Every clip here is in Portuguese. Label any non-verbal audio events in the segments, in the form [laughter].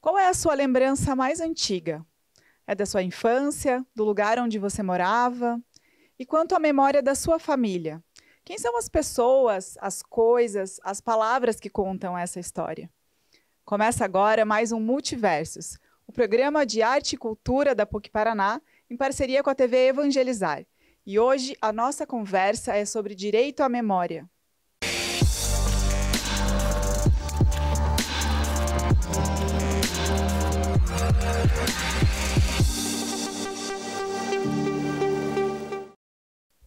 Qual é a sua lembrança mais antiga? É da sua infância, do lugar onde você morava? E quanto à memória da sua família? Quem são as pessoas, as coisas, as palavras que contam essa história? Começa agora mais um Multiversos, o programa de arte e cultura da PUC Paraná, em parceria com a TV Evangelizar. E hoje a nossa conversa é sobre direito à memória.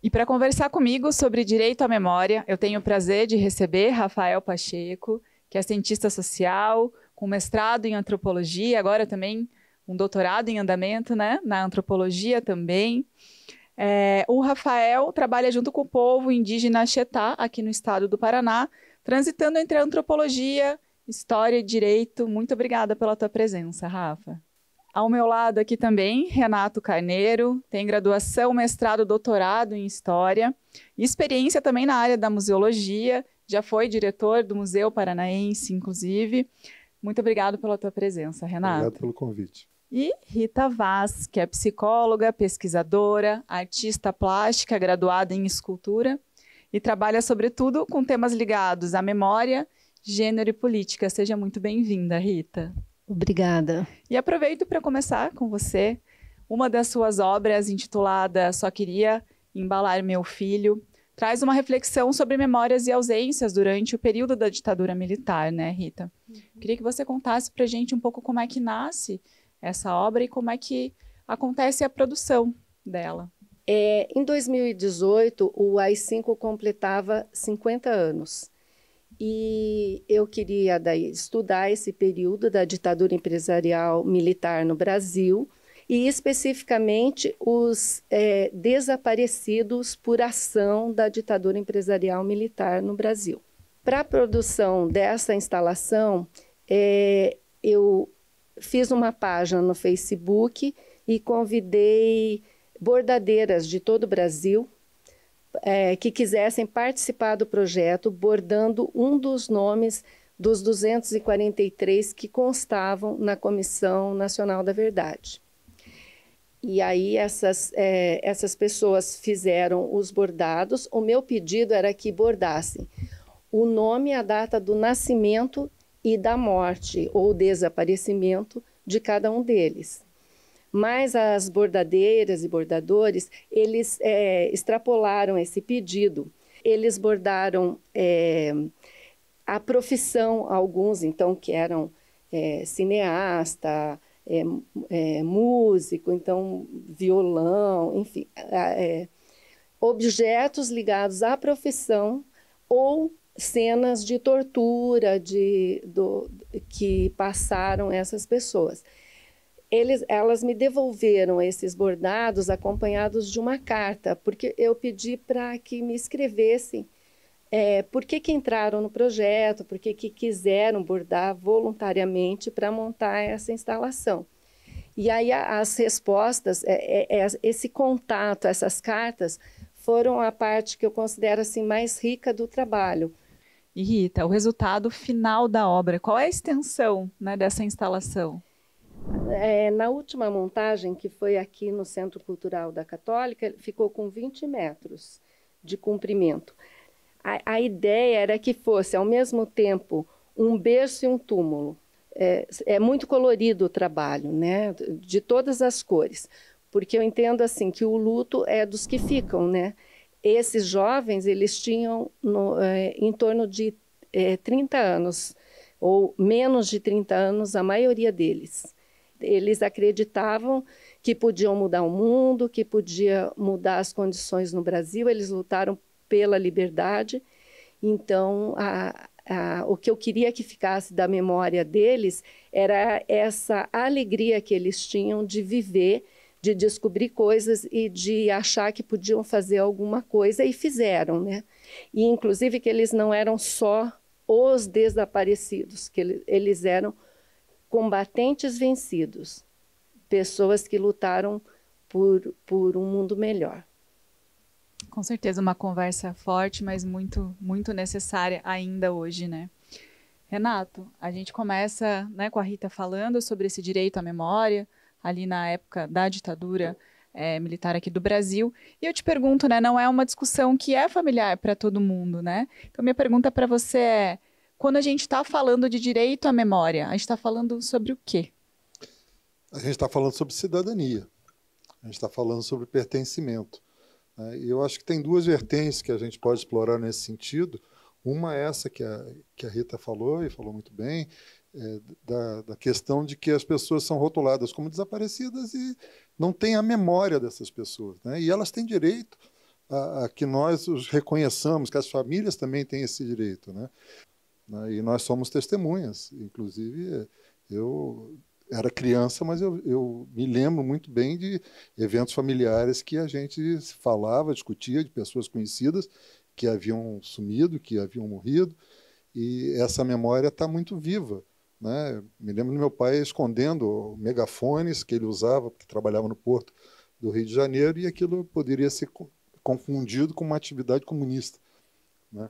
E para conversar comigo sobre direito à memória, eu tenho o prazer de receber Rafael Pacheco, que é cientista social, com mestrado em antropologia, agora também um doutorado em andamento, né, na antropologia também. É, o Rafael trabalha junto com o povo indígena Xetá, aqui no estado do Paraná, transitando entre antropologia, história e direito. Muito obrigada pela tua presença, Rafa. Ao meu lado aqui também, Renato Carneiro, tem graduação, mestrado, doutorado em História, experiência também na área da museologia, já foi diretor do Museu Paranaense, inclusive. Muito obrigado pela tua presença, Renato. Obrigado pelo convite. E Rita Vaz, que é psicóloga, pesquisadora, artista plástica, graduada em escultura e trabalha sobretudo com temas ligados à memória, gênero e política. Seja muito bem-vinda, Rita. Obrigada. E aproveito para começar com você. Uma das suas obras, intitulada Só Queria Embalar Meu Filho, traz uma reflexão sobre memórias e ausências durante o período da ditadura militar, né, Rita? Uhum. Queria que você contasse para gente um pouco como é que nasce essa obra e como é que acontece a produção dela. É, em 2018, o AI-5 completava 50 anos. E eu queria daí estudar esse período da ditadura empresarial militar no Brasil e especificamente os é, desaparecidos por ação da ditadura empresarial militar no Brasil. Para a produção dessa instalação, é, eu fiz uma página no Facebook e convidei bordadeiras de todo o Brasil é, que quisessem participar do projeto, bordando um dos nomes dos 243 que constavam na Comissão Nacional da Verdade. E aí essas, é, essas pessoas fizeram os bordados. O meu pedido era que bordassem o nome, a data do nascimento e da morte ou desaparecimento de cada um deles mas as bordadeiras e bordadores, eles é, extrapolaram esse pedido. Eles bordaram é, a profissão, alguns então que eram é, cineasta, é, é, músico, então violão, enfim, é, objetos ligados à profissão ou cenas de tortura de, do, que passaram essas pessoas eles, elas me devolveram esses bordados acompanhados de uma carta, porque eu pedi para que me escrevessem é, por que, que entraram no projeto, por que, que quiseram bordar voluntariamente para montar essa instalação. E aí as respostas, é, é, é, esse contato, essas cartas, foram a parte que eu considero assim mais rica do trabalho. E Rita, o resultado final da obra, qual é a extensão né, dessa instalação? É, na última montagem, que foi aqui no Centro Cultural da Católica, ficou com 20 metros de comprimento. A, a ideia era que fosse, ao mesmo tempo, um berço e um túmulo. É, é, muito colorido o trabalho, né? De todas as cores, porque eu entendo assim que o luto é dos que ficam, né? Esses jovens eles tinham no, é, em torno de é, 30 anos ou menos de 30 anos a maioria deles eles acreditavam que podiam mudar o mundo, que podia mudar as condições no Brasil, eles lutaram pela liberdade. Então, a, a, o que eu queria que ficasse da memória deles era essa alegria que eles tinham de viver, de descobrir coisas e de achar que podiam fazer alguma coisa e fizeram, né? E inclusive que eles não eram só os desaparecidos, que eles eram combatentes vencidos, pessoas que lutaram por, por um mundo melhor. Com certeza, uma conversa forte, mas muito, muito necessária ainda hoje, né? Renato, a gente começa né, com a Rita falando sobre esse direito à memória, ali na época da ditadura é, militar aqui do Brasil. E eu te pergunto, né, não é uma discussão que é familiar para todo mundo, né? Então, minha pergunta para você é: quando a gente está falando de direito à memória, a gente está falando sobre o quê? A gente está falando sobre cidadania. A gente está falando sobre pertencimento. Né? E eu acho que tem duas vertentes que a gente pode explorar nesse sentido. Uma é essa que a, que a Rita falou, e falou muito bem, é, da, da, questão de que as pessoas são rotuladas como desaparecidas e não tem a memória dessas pessoas. Né? E elas têm direito a, a, que nós os reconheçamos, que as famílias também têm esse direito. Né? Né? E nós somos testemunhas. Inclusive, eu era criança, mas eu, eu, me lembro muito bem de eventos familiares que a gente falava, discutia, de pessoas conhecidas que haviam sumido, que haviam morrido, e essa memória está muito viva. Né? Me lembro do meu pai escondendo megafones que ele usava, porque trabalhava no porto do Rio de Janeiro, e aquilo poderia ser confundido com uma atividade comunista. Né?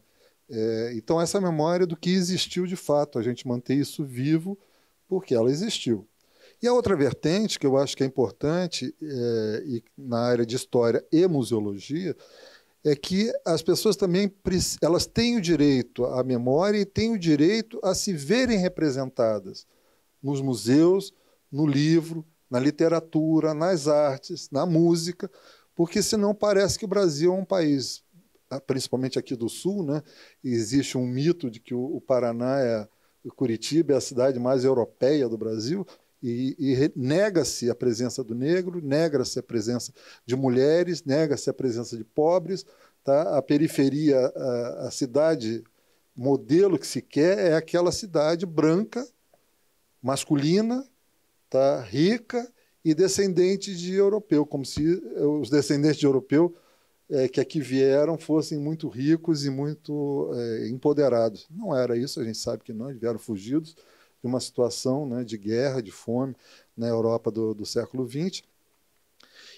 É, então, essa memória é do que existiu de fato, a gente manter isso vivo, porque ela existiu. E a outra vertente, que eu acho que é importante é, e na área de história e museologia, é que as pessoas também elas têm o direito à memória e têm o direito a se verem representadas nos museus, no livro, na literatura, nas artes, na música, porque senão parece que o Brasil é um país Tá? principalmente aqui do Sul, né? existe um mito de que o, Paraná é Curitiba é a cidade mais europeia do Brasil e, e nega-se a presença do negro, nega-se a presença de mulheres, nega-se a presença de pobres. Tá? A periferia, a, a cidade modelo que se quer é aquela cidade branca, masculina, tá? rica e descendente de europeu, como se os descendentes de europeu é, que aqui vieram fossem muito ricos e muito é, empoderados. Não era isso, a gente sabe que não, eles vieram fugidos de uma situação né, de guerra, de fome na Europa do, do século XX.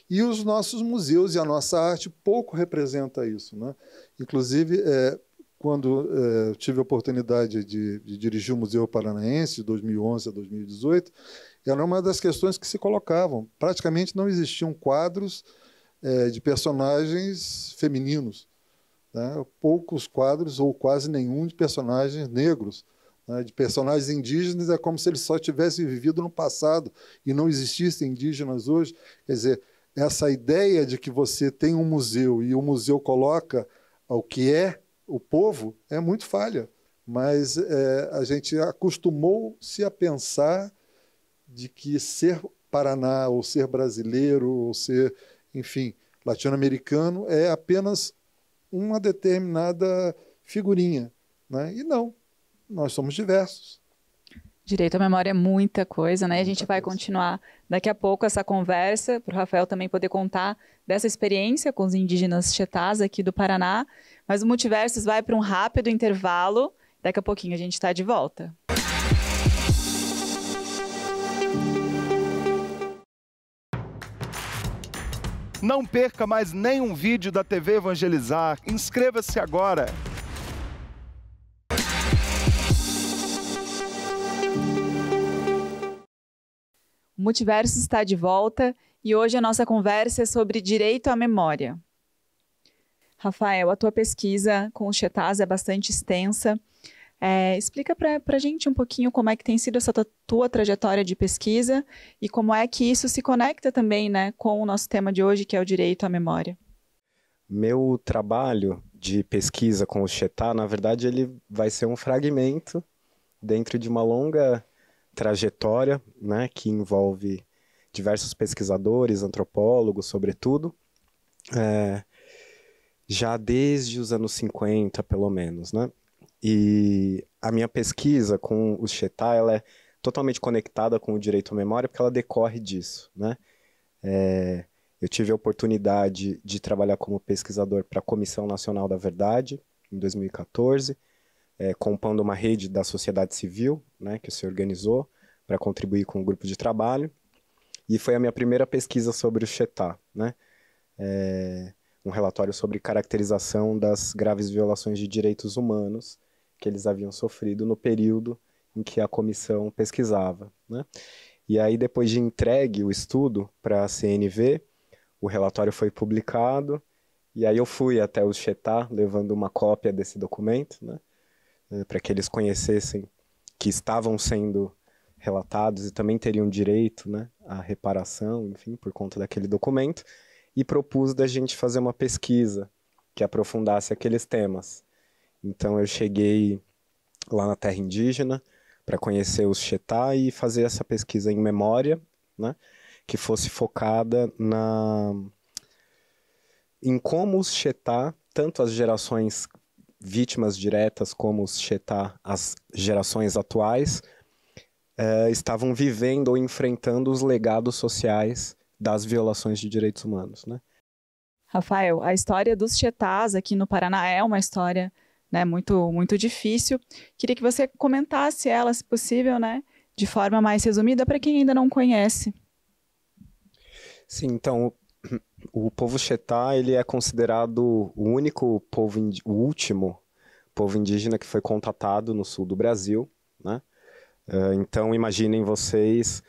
E os nossos museus e a nossa arte pouco representa isso. Né? Inclusive, é, quando é, tive a oportunidade de, de, dirigir o Museu Paranaense de 2011 a 2018, era uma das questões que se colocavam. Praticamente não existiam quadros é, de personagens femininos. Né? Poucos quadros, ou quase nenhum, de personagens negros. Né? De personagens indígenas, é como se eles só tivessem vivido no passado e não existissem indígenas hoje. Quer dizer, essa ideia de que você tem um museu e o museu coloca o que é o povo é muito falha. Mas é, a gente acostumou-se a pensar de que ser Paraná, ou ser brasileiro, ou ser enfim, latino-americano é apenas uma determinada figurinha. Né? E não, nós somos diversos. Direito à memória é muita coisa, né? Muita a gente vai coisa. continuar daqui a pouco essa conversa, para o Rafael também poder contar dessa experiência com os indígenas chetás aqui do Paraná. Mas o Multiversos vai para um rápido intervalo. Daqui a pouquinho a gente está de volta. Não perca mais nenhum vídeo da TV Evangelizar. Inscreva-se agora. O Multiverso está de volta e hoje a nossa conversa é sobre direito à memória. Rafael, a tua pesquisa com o Chetaz é bastante extensa é, explica para a gente um pouquinho como é que tem sido essa tua trajetória de pesquisa e como é que isso se conecta também né, com o nosso tema de hoje, que é o direito à memória. Meu trabalho de pesquisa com o Chetá, na verdade, ele vai ser um fragmento dentro de uma longa trajetória né, que envolve diversos pesquisadores, antropólogos, sobretudo, é, já desde os anos 50, pelo menos, né? E a minha pesquisa com o Xetá, ela é totalmente conectada com o direito à memória, porque ela decorre disso, né? É, eu tive a oportunidade de trabalhar como pesquisador para a Comissão Nacional da Verdade, em 2014, é, compondo uma rede da sociedade civil, né, que se organizou para contribuir com o um grupo de trabalho, e foi a minha primeira pesquisa sobre o Xetá, né? É, um relatório sobre caracterização das graves violações de direitos humanos que eles haviam sofrido no período em que a comissão pesquisava. Né? E aí, depois de entregue o estudo para a CNV, o relatório foi publicado, e aí eu fui até o Xetá levando uma cópia desse documento, né? É, para que eles conhecessem que estavam sendo relatados e também teriam direito né, à reparação, enfim, por conta daquele documento, e propus da gente fazer uma pesquisa que aprofundasse aqueles temas. Então eu cheguei lá na terra indígena para conhecer os Xetá e fazer essa pesquisa em memória, né? Que fosse focada na em como os Xetá, tanto as gerações vítimas diretas como os Xetá, as gerações atuais, eh, estavam vivendo ou enfrentando os legados sociais das violações de direitos humanos, né? Rafael, a história dos Xetás aqui no Paraná é uma história né, muito, muito difícil. Queria que você comentasse ela, se possível, né, de forma mais resumida, para quem ainda não conhece. Sim, então, o, povo Xetá, ele é considerado o único povo, o último povo indígena que foi contatado no sul do Brasil, né? É, então, imaginem vocês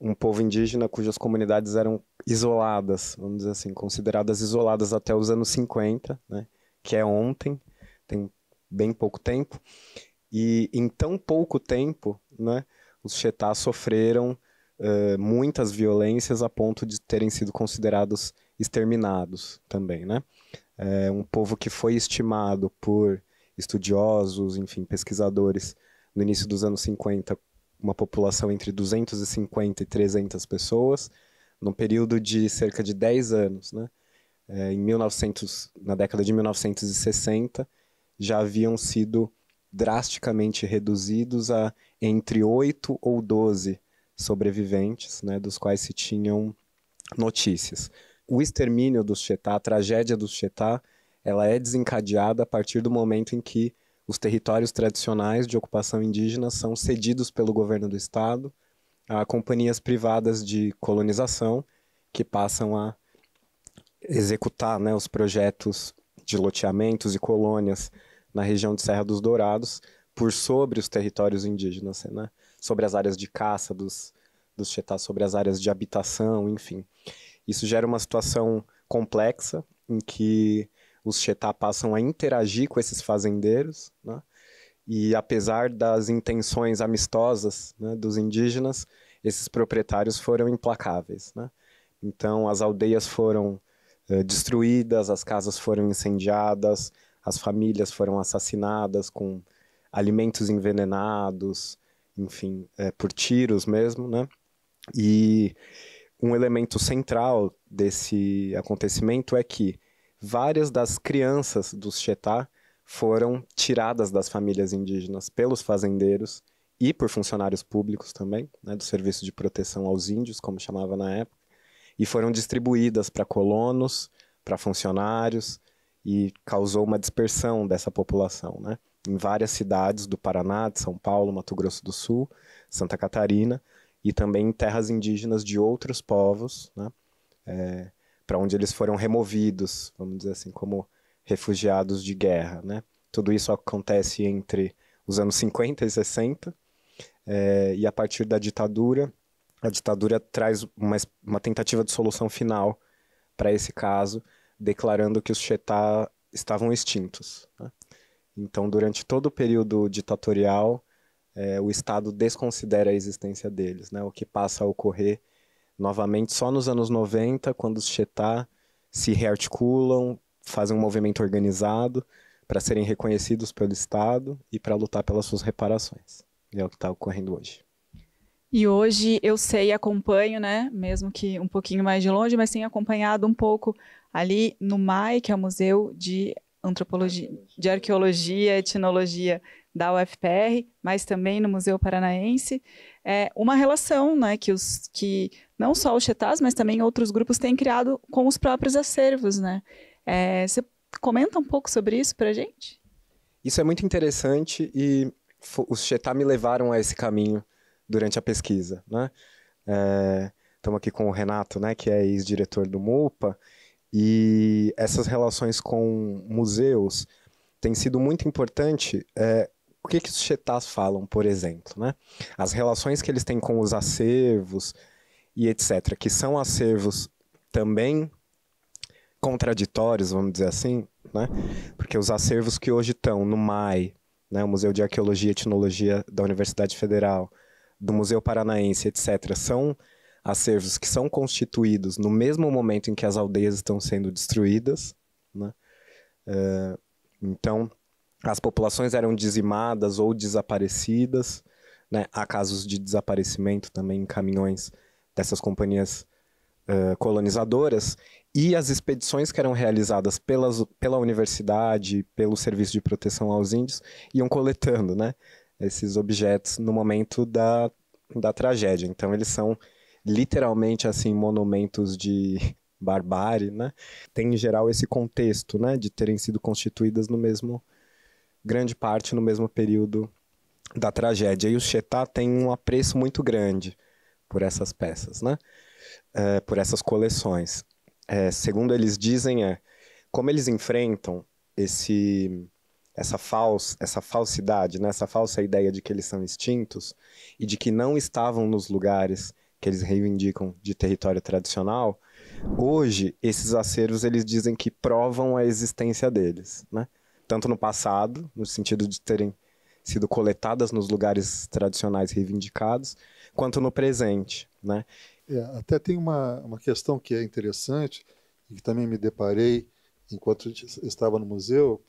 um povo indígena cujas comunidades eram isoladas, vamos dizer assim, consideradas isoladas até os anos 50, né? que é ontem. Tem bem pouco tempo. E em tão pouco tempo, né, os Xetá sofreram uh, muitas violências a ponto de terem sido considerados exterminados também, né? É um povo que foi estimado por estudiosos, enfim, pesquisadores, no início dos anos 50, uma população entre 250 e 300 pessoas, num período de cerca de 10 anos, né? É, em 1900, na década de 1960, já haviam sido drasticamente reduzidos a entre 8 ou 12 sobreviventes, né, dos quais se tinham notícias. O extermínio dos Xetá, a tragédia dos Xetá, ela é desencadeada a partir do momento em que os territórios tradicionais de ocupação indígena são cedidos pelo governo do estado a companhias privadas de colonização que passam a executar né, os projetos de loteamentos e colônias na região de Serra dos Dourados por sobre os territórios indígenas, né? sobre as áreas de caça dos, dos sobre as áreas de habitação, enfim. Isso gera uma situação complexa em que os chetá passam a interagir com esses fazendeiros, né? e apesar das intenções amistosas né, dos indígenas, esses proprietários foram implacáveis. Né? Então, as aldeias foram eh, destruídas, as casas foram incendiadas, as famílias foram assassinadas com alimentos envenenados, enfim, é, por tiros mesmo, né? E um elemento central desse acontecimento é que várias das crianças dos Xetá foram tiradas das famílias indígenas pelos fazendeiros e por funcionários públicos também, né, do Serviço de Proteção aos Índios, como chamava na época, e foram distribuídas para colonos, para funcionários e causou uma dispersão dessa população, né? Em várias cidades do Paraná, de São Paulo, Mato Grosso do Sul, Santa Catarina e também em terras indígenas de outros povos, né? É, para onde eles foram removidos, vamos dizer assim, como refugiados de guerra, né? Tudo isso acontece entre os anos 50 e 60 é, e a partir da ditadura a ditadura traz uma, uma tentativa de solução final para esse caso, declarando que os Chetá estavam extintos. Né? Então, durante todo o período ditatorial, é, o Estado desconsidera a existência deles, né? o que passa a ocorrer novamente só nos anos 90, quando os Chetá se rearticulam, fazem um movimento organizado para serem reconhecidos pelo Estado e para lutar pelas suas reparações. E é o que está ocorrendo hoje. E hoje eu sei, acompanho, né? Mesmo que um pouquinho mais de longe, mas tenho acompanhado um pouco ali no MAI, que é o Museu de Antropologia, de Arqueologia e Etnologia da UFPR, mas também no Museu Paranaense, é uma relação né, que, os, que não só o Chetas, mas também outros grupos têm criado com os próprios acervos. Né? É, você comenta um pouco sobre isso para a gente? Isso é muito interessante e os Chetá me levaram a esse caminho durante a pesquisa, né? Estamos é, aqui com o Renato, né, que é ex-diretor do MUPA, e essas relações com museus têm sido muito importante. É, o que, que os chetás falam, por exemplo, né? As relações que eles têm com os acervos e etc., que são acervos também contraditórios, vamos dizer assim, né? Porque os acervos que hoje estão no MAI, né, o Museu de Arqueologia e Etnologia da Universidade Federal, do Museu Paranaense, etc., são acervos que são constituídos no mesmo momento em que as aldeias estão sendo destruídas. Né? Uh, então, as populações eram dizimadas ou desaparecidas. Né? Há casos de desaparecimento também em caminhões dessas companhias uh, colonizadoras. E as expedições que eram realizadas pelas, pela universidade, pelo Serviço de Proteção aos Índios, iam coletando, né? esses objetos no momento da, da tragédia. Então, eles são literalmente assim monumentos de [laughs] barbárie, né? Tem em geral esse contexto, né, de terem sido constituídas no mesmo grande parte no mesmo período da tragédia. E o Chetá tem um apreço muito grande por essas peças, né? É, por essas coleções. É, segundo eles dizem, é como eles enfrentam esse essa, fals, essa falsidade, né? essa falsa ideia de que eles são extintos e de que não estavam nos lugares que eles reivindicam de território tradicional, hoje esses acervos eles dizem que provam a existência deles, né? Tanto no passado, no sentido de terem sido coletadas nos lugares tradicionais reivindicados, quanto no presente, né? É, até tem uma, uma questão que é interessante e que também me deparei enquanto estava no museu,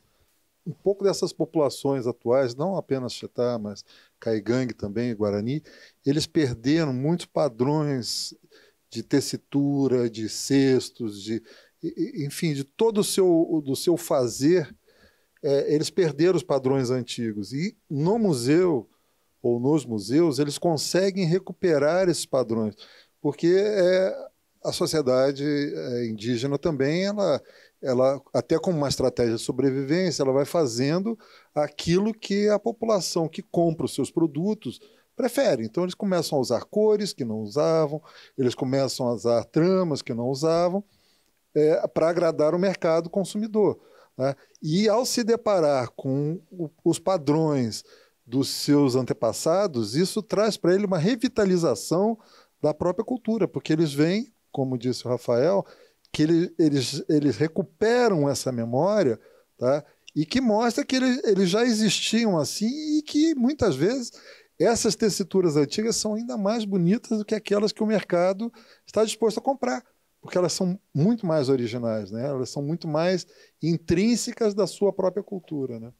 um pouco dessas populações atuais, não apenas Chetá, mas Caigangue também, Guarani, eles perderam muitos padrões de tessitura, de cestos, de enfim, de todo o seu, do seu fazer, é, eles perderam os padrões antigos. E no museu, ou nos museus, eles conseguem recuperar esses padrões, porque é, a sociedade é, indígena também ela ela até como uma estratégia de sobrevivência, ela vai fazendo aquilo que a população que compra os seus produtos prefere. Então eles começam a usar cores que não usavam, eles começam a usar tramas que não usavam, é, para agradar o mercado consumidor. Né? E ao se deparar com os padrões dos seus antepassados, isso traz para ele uma revitalização da própria cultura, porque eles vêm, como disse o Rafael, que ele, eles, eles recuperam essa memória, tá? e que mostra que eles, eles já existiam assim e que muitas vezes essas tessituras antigas são ainda mais bonitas do que aquelas que o mercado está disposto a comprar, porque elas são muito mais originais, né? elas são muito mais intrínsecas da sua própria cultura. Né?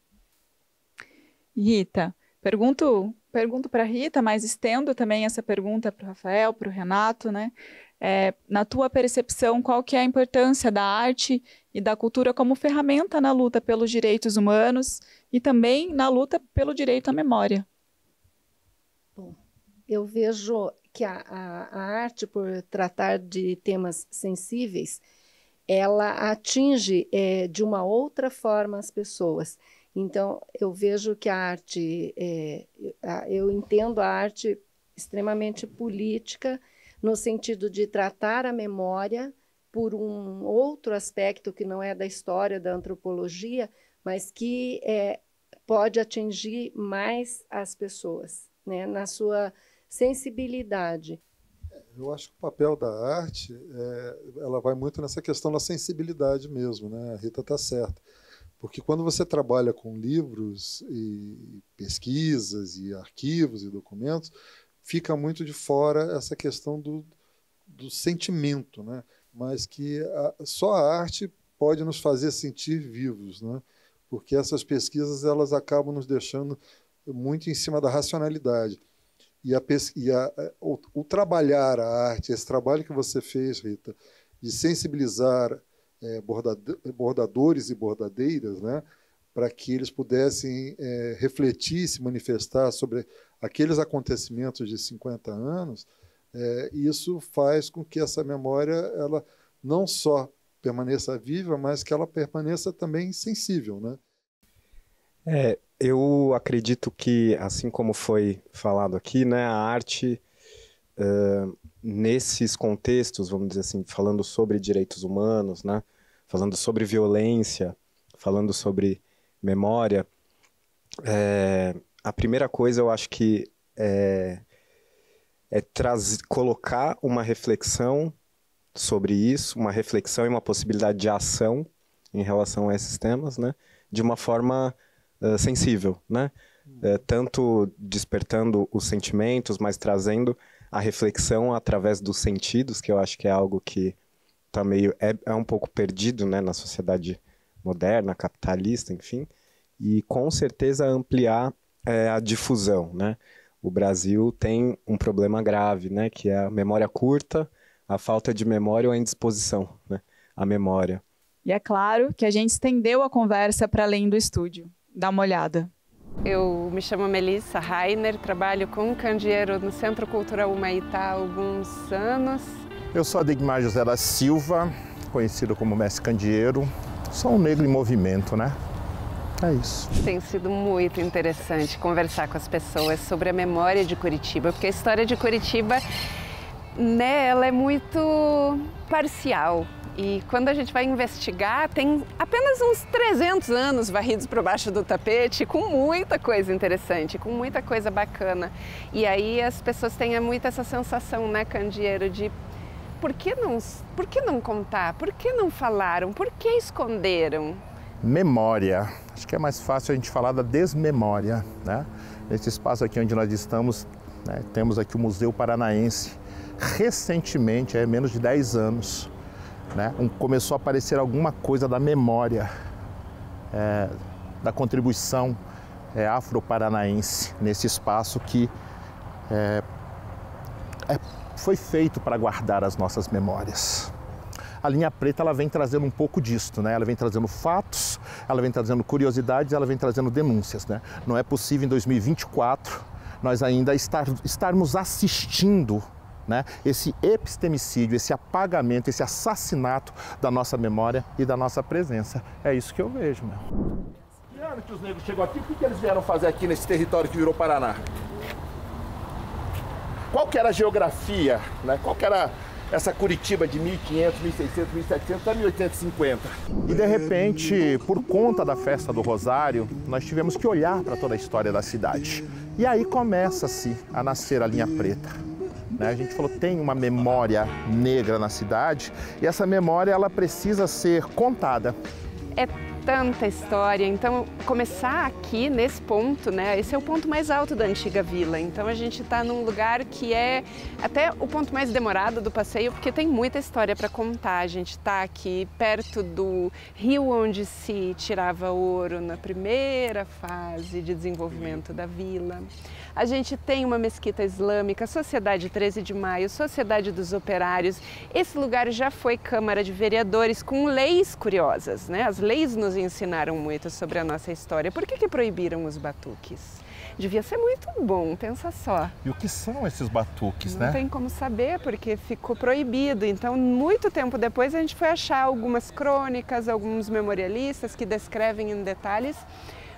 Rita, pergunto pergunto para Rita, mas estendo também essa pergunta para o Rafael, para o Renato, né? É, na tua percepção, qual que é a importância da arte e da cultura como ferramenta na luta pelos direitos humanos e também na luta pelo direito à memória? Bom, eu vejo que a, a, a arte, por tratar de temas sensíveis, ela atinge é, de uma outra forma as pessoas. Então, eu vejo que a arte, é, eu entendo a arte extremamente política no sentido de tratar a memória por um outro aspecto que não é da história da antropologia, mas que é, pode atingir mais as pessoas, né, na sua sensibilidade. Eu acho que o papel da arte é, ela vai muito nessa questão da sensibilidade mesmo, né? A Rita está certa, porque quando você trabalha com livros e pesquisas e arquivos e documentos, fica muito de fora essa questão do, do sentimento, né? mas que a, só a arte pode nos fazer sentir vivos, né? porque essas pesquisas elas acabam nos deixando muito em cima da racionalidade. E, a, e a, é, o, o, trabalhar a arte, esse trabalho que você fez, Rita, de sensibilizar é, bordadores e bordadeiras, né? para que eles pudessem é, refletir e se manifestar sobre aqueles acontecimentos de 50 anos, é, isso faz com que essa memória ela não só permaneça viva, mas que ela permaneça também sensível, né? É, eu acredito que, assim como foi falado aqui, né, a arte uh, nesses contextos, vamos dizer assim, falando sobre direitos humanos, né, falando sobre violência, falando sobre memória, é, a primeira coisa eu acho que é, é trazer, colocar uma reflexão sobre isso, uma reflexão e uma possibilidade de ação em relação a esses temas, né? De uma forma uh, sensível, né? É, tanto despertando os sentimentos, mas trazendo a reflexão através dos sentidos, que eu acho que é algo que tá meio é, é um pouco perdido, né, na sociedade moderna, capitalista, enfim, e com certeza ampliar é, a difusão, né? O Brasil tem um problema grave, né? Que é a memória curta, a falta de memória ou a indisposição, né? A memória. E é claro que a gente estendeu a conversa para além do estúdio. Dá uma olhada. Eu me chamo Melissa Rainer, trabalho com candeeiro no Centro Cultural Humaitá há alguns anos. Eu sou Adegmar José da Silva, conhecido como Mestre Candeeiro, só um negro em movimento, né? É isso. Tem sido muito interessante conversar com as pessoas sobre a memória de Curitiba, porque a história de Curitiba, né, ela é muito parcial. E quando a gente vai investigar, tem apenas uns 300 anos varridos para baixo do tapete, com muita coisa interessante, com muita coisa bacana. E aí as pessoas têm muito essa sensação, né, Candeeiro, de por que não, por que não contar? Por que não falaram? Por que esconderam? Memória. Acho que é mais fácil a gente falar da desmemória, né? Nesse espaço aqui onde nós estamos, né, temos aqui o Museu Paranaense. Recentemente, é menos de 10 anos, né, começou a aparecer alguma coisa da memória, é, da contribuição é, afro-paranaense nesse espaço que é, é foi feito para guardar as nossas memórias. A linha preta ela vem trazendo um pouco disto, né? Ela vem trazendo fatos, ela vem trazendo curiosidades, ela vem trazendo denúncias, né? Não é possível em 2024 nós ainda estar, estarmos assistindo né, esse epistemicídio, esse apagamento, esse assassinato da nossa memória e da nossa presença. É isso que eu vejo, meu. Que ano que os negros chegou aqui? O que, que eles vieram fazer aqui nesse território que virou Paraná? qual que era a geografia, né? qual que era essa Curitiba de 1500, 1600, 1700 até 1850. E de repente, por conta da festa do Rosário, nós tivemos que olhar para toda a história da cidade. E aí começa-se a nascer a linha preta. Né? A gente falou tem uma memória negra na cidade e essa memória ela precisa ser contada. É tanta história. Então, começar aqui nesse ponto, né? Esse é o ponto mais alto da antiga vila. Então, a gente está num lugar que é até o ponto mais demorado do passeio, porque tem muita história para contar. A gente está aqui perto do rio onde se tirava ouro na primeira fase de desenvolvimento da vila. A gente tem uma mesquita islâmica, Sociedade 13 de Maio, Sociedade dos Operários. Esse lugar já foi Câmara de Vereadores com leis curiosas, né? As leis nos nos ensinaram muito sobre a nossa história. Por que, que proibiram os batuques? Devia ser muito bom, pensa só. E o que são esses batuques, Não né? Não tem como saber, porque ficou proibido. Então, muito tempo depois, a gente foi achar algumas crônicas, alguns memorialistas que descrevem em detalhes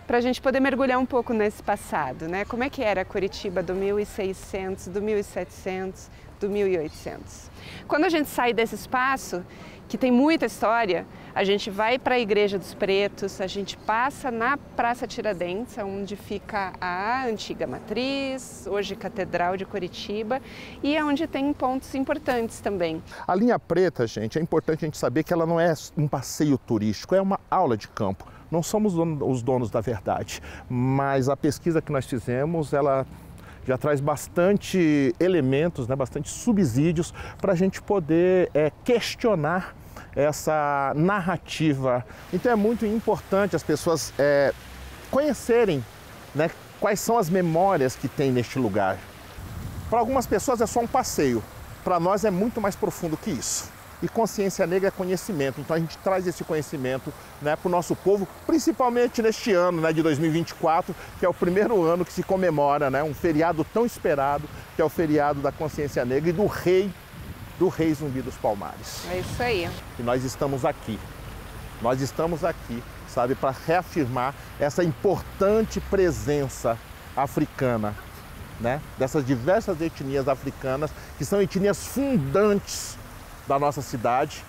para a gente poder mergulhar um pouco nesse passado, né? Como é que era Curitiba do 1600, do 1700, do 1800? Quando a gente sai desse espaço, que tem muita história, a gente vai para a Igreja dos Pretos, a gente passa na Praça Tiradentes, onde fica a antiga matriz, hoje Catedral de Curitiba, e é onde tem pontos importantes também. A linha preta, gente, é importante a gente saber que ela não é um passeio turístico, é uma aula de campo não somos os donos da verdade, mas a pesquisa que nós fizemos, ela já traz bastante elementos, né, bastante subsídios para a gente poder é, questionar essa narrativa. Então é muito importante as pessoas é, conhecerem né, quais são as memórias que tem neste lugar. Para algumas pessoas é só um passeio, para nós é muito mais profundo que isso. E consciência negra é conhecimento. Então a gente traz esse conhecimento né, para o nosso povo, principalmente neste ano né, de 2024, que é o primeiro ano que se comemora né, um feriado tão esperado, que é o feriado da consciência negra e do rei, do rei zumbi dos palmares. É isso aí. E nós estamos aqui. Nós estamos aqui, sabe, para reafirmar essa importante presença africana, né? Dessas diversas etnias africanas que são etnias fundantes da nossa cidade.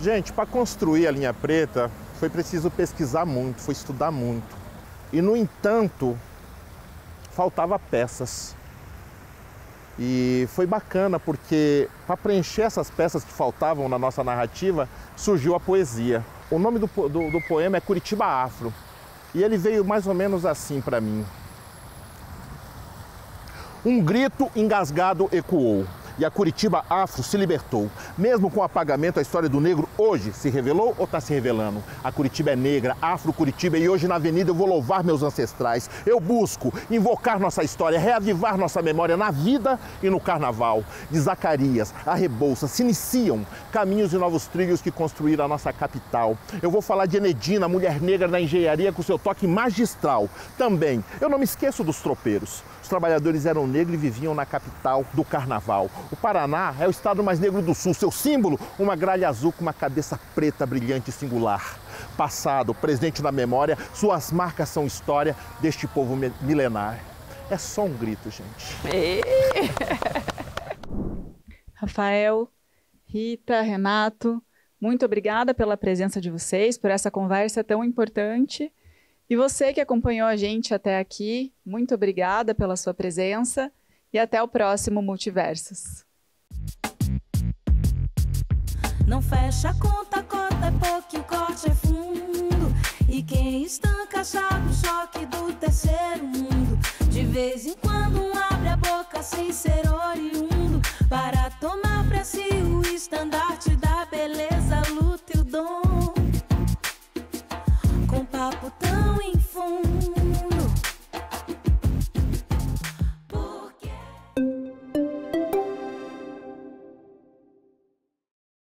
Gente, para construir a linha preta foi preciso pesquisar muito, foi estudar muito. E no entanto, faltava peças. E foi bacana porque para preencher essas peças que faltavam na nossa narrativa, surgiu a poesia. O nome do, do, do poema é Curitiba Afro. E ele veio mais ou menos assim para mim. Um grito engasgado ecoou e a Curitiba afro se libertou. Mesmo com o apagamento, a história do negro hoje se revelou ou está se revelando? A Curitiba é negra, afro-Curitiba, e hoje na avenida eu vou louvar meus ancestrais. Eu busco invocar nossa história, reavivar nossa memória na vida e no carnaval. De Zacarias a Rebouça se iniciam caminhos e novos trilhos que construíram a nossa capital. Eu vou falar de Enedina, mulher negra da engenharia, com seu toque magistral. Também, eu não me esqueço dos tropeiros trabalhadores eram negros e viviam na capital do carnaval. O Paraná é o estado mais negro do sul. Seu símbolo, uma gralha azul com uma cabeça preta brilhante e singular. Passado, presente na memória, suas marcas são história deste povo milenar. É só um grito, gente. [laughs] Rafael, Rita, Renato, muito obrigada pela presença de vocês, por essa conversa tão importante. E você que acompanhou a gente até aqui, muito obrigada pela sua presença e até o próximo Multiversos. Não fecha a conta, conta é pouco, o corte é fundo. E quem estanca sabe o choque do terceiro mundo. De vez em quando um abre a boca sem ser oriundo. Para tomar pra si o estandarte da beleza, luta e o dom.